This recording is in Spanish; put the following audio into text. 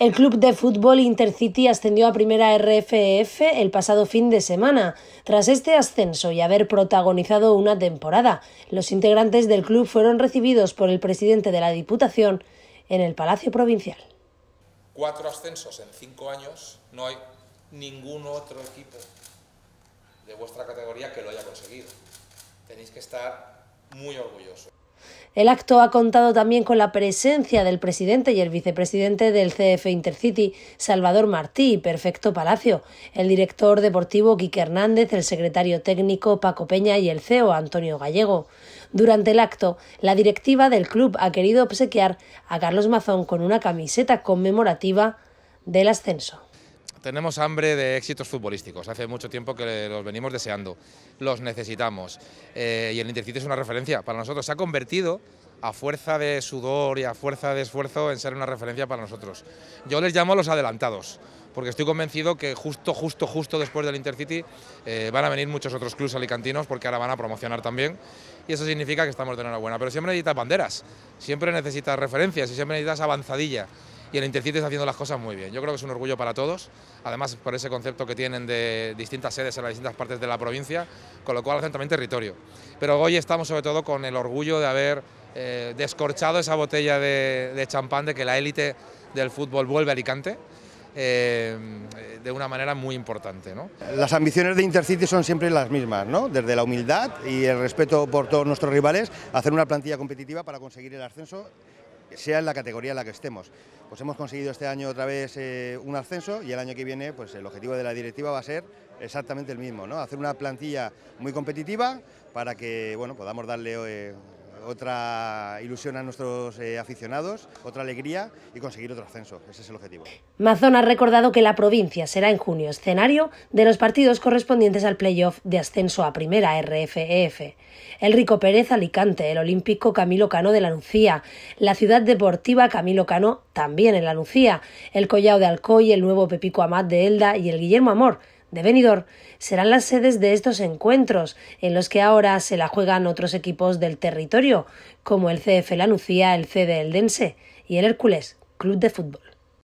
El club de fútbol Intercity ascendió a primera RFEF el pasado fin de semana. Tras este ascenso y haber protagonizado una temporada, los integrantes del club fueron recibidos por el presidente de la Diputación en el Palacio Provincial. Cuatro ascensos en cinco años, no hay ningún otro equipo de vuestra categoría que lo haya conseguido. Tenéis que estar muy orgullosos. El acto ha contado también con la presencia del presidente y el vicepresidente del CF Intercity, Salvador Martí y Perfecto Palacio, el director deportivo Quique Hernández, el secretario técnico Paco Peña y el CEO Antonio Gallego. Durante el acto, la directiva del club ha querido obsequiar a Carlos Mazón con una camiseta conmemorativa del ascenso. Tenemos hambre de éxitos futbolísticos, hace mucho tiempo que los venimos deseando, los necesitamos. Eh, y el Intercity es una referencia para nosotros, se ha convertido a fuerza de sudor y a fuerza de esfuerzo en ser una referencia para nosotros. Yo les llamo a los adelantados, porque estoy convencido que justo, justo, justo después del Intercity eh, van a venir muchos otros clubes alicantinos porque ahora van a promocionar también y eso significa que estamos de enhorabuena. Pero siempre necesitas banderas, siempre necesitas referencias y siempre necesitas avanzadilla y el Intercity está haciendo las cosas muy bien. Yo creo que es un orgullo para todos, además por ese concepto que tienen de distintas sedes en las distintas partes de la provincia, con lo cual hacen también territorio. Pero hoy estamos sobre todo con el orgullo de haber eh, descorchado esa botella de, champán de que la élite del fútbol vuelve a Alicante. Eh, de una manera muy importante. Las ambiciones de Intercity son siempre las mismas, ¿no? desde la humildad y el respeto por todos nuestros rivales, hacer una plantilla competitiva para conseguir el ascenso sea en la categoría en la que estemos. Pues hemos conseguido este año otra vez eh, un ascenso y el año que viene pues el objetivo de la directiva va a ser exactamente el mismo, ¿no? hacer una plantilla muy competitiva para que bueno, podamos darle eh, otra ilusión a nuestros eh, aficionados, otra alegría y conseguir otro ascenso. Ese es el objetivo. Mazón ha recordado que la provincia será en junio escenario de los partidos correspondientes al playoff de ascenso a primera RFEF. El Rico Pérez Alicante, el Olímpico Camilo Cano de la Lucía, la Ciudad Deportiva Camilo Cano también en la Lucía, el Collao de Alcoy, el nuevo Pepico Amat de Elda y el Guillermo Amor de Benidorm serán las sedes de estos encuentros, en los que ahora se la juegan otros equipos del territorio, como el CF Lanucía, el CD Eldense y el Hércules Club de Fútbol.